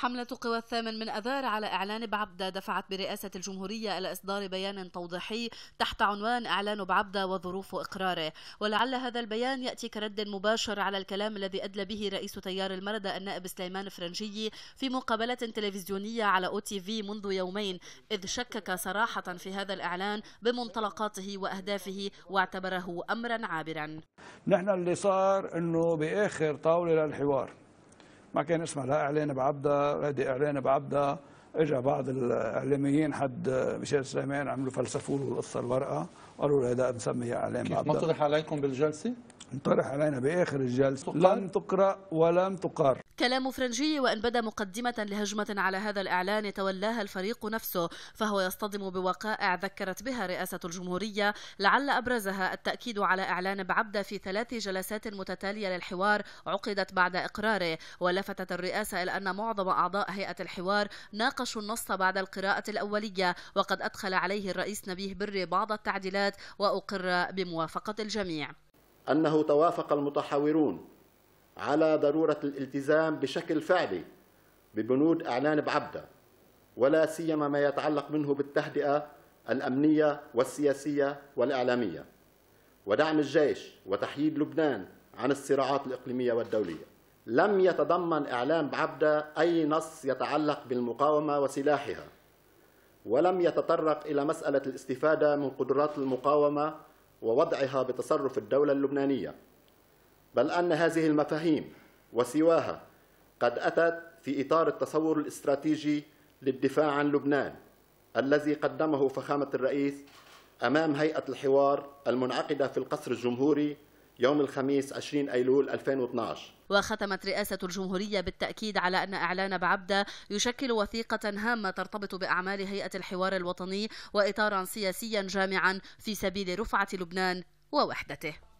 حملة قوى الثامن من أذار على إعلان بعبدة دفعت برئاسة الجمهورية إلى إصدار بيان توضيحي تحت عنوان إعلان بعبدة وظروف إقراره ولعل هذا البيان يأتي كرد مباشر على الكلام الذي أدلى به رئيس تيار المردة النائب سليمان فرنجي في مقابلة تلفزيونية على أو تي في منذ يومين إذ شكك صراحة في هذا الإعلان بمنطلقاته وأهدافه واعتبره أمرا عابرا نحن اللي صار أنه بآخر طاولة للحوار ما كان اسمها لا اعلان بعبدة غادي اعلان بعبدة اجى بعض الاعلاميين حد ميشيل سليمان عملوا فلسفوا له القصه الورقه قالوا له هذا بنسميها اعلان كيف بعبدة. طرح عليكم بالجلسه؟ انطرح علينا باخر الجلسه لم تقرا ولم تقر كلام فرنجي وإن بدا مقدمة لهجمة على هذا الإعلان يتولاها الفريق نفسه فهو يصطدم بوقائع ذكرت بها رئاسة الجمهورية لعل أبرزها التأكيد على إعلان بعبدة في ثلاث جلسات متتالية للحوار عقدت بعد إقراره ولفتت الرئاسة إلى أن معظم أعضاء هيئة الحوار ناقشوا النص بعد القراءة الأولية وقد أدخل عليه الرئيس نبيه بري بعض التعديلات وأقر بموافقة الجميع أنه توافق المتحاورون على ضرورة الالتزام بشكل فعلي ببنود إعلان بعبدة ولا سيما ما يتعلق منه بالتهدئة الأمنية والسياسية والإعلامية ودعم الجيش وتحييد لبنان عن الصراعات الإقليمية والدولية لم يتضمن إعلان بعبدة أي نص يتعلق بالمقاومة وسلاحها ولم يتطرق إلى مسألة الاستفادة من قدرات المقاومة ووضعها بتصرف الدولة اللبنانية بل أن هذه المفاهيم وسواها قد أتت في إطار التصور الاستراتيجي للدفاع عن لبنان الذي قدمه فخامة الرئيس أمام هيئة الحوار المنعقدة في القصر الجمهوري يوم الخميس 20 أيلول 2012 وختمت رئاسة الجمهورية بالتأكيد على أن إعلان بعبدة يشكل وثيقة هامة ترتبط بأعمال هيئة الحوار الوطني وإطارا سياسيا جامعا في سبيل رفعة لبنان ووحدته